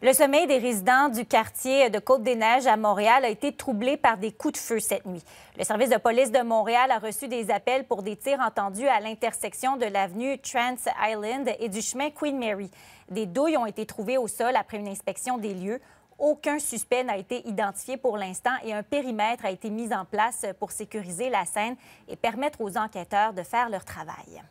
Le sommeil des résidents du quartier de Côte-des-Neiges à Montréal a été troublé par des coups de feu cette nuit. Le service de police de Montréal a reçu des appels pour des tirs entendus à l'intersection de l'avenue Trans Island et du chemin Queen Mary. Des douilles ont été trouvées au sol après une inspection des lieux. Aucun suspect n'a été identifié pour l'instant et un périmètre a été mis en place pour sécuriser la scène et permettre aux enquêteurs de faire leur travail.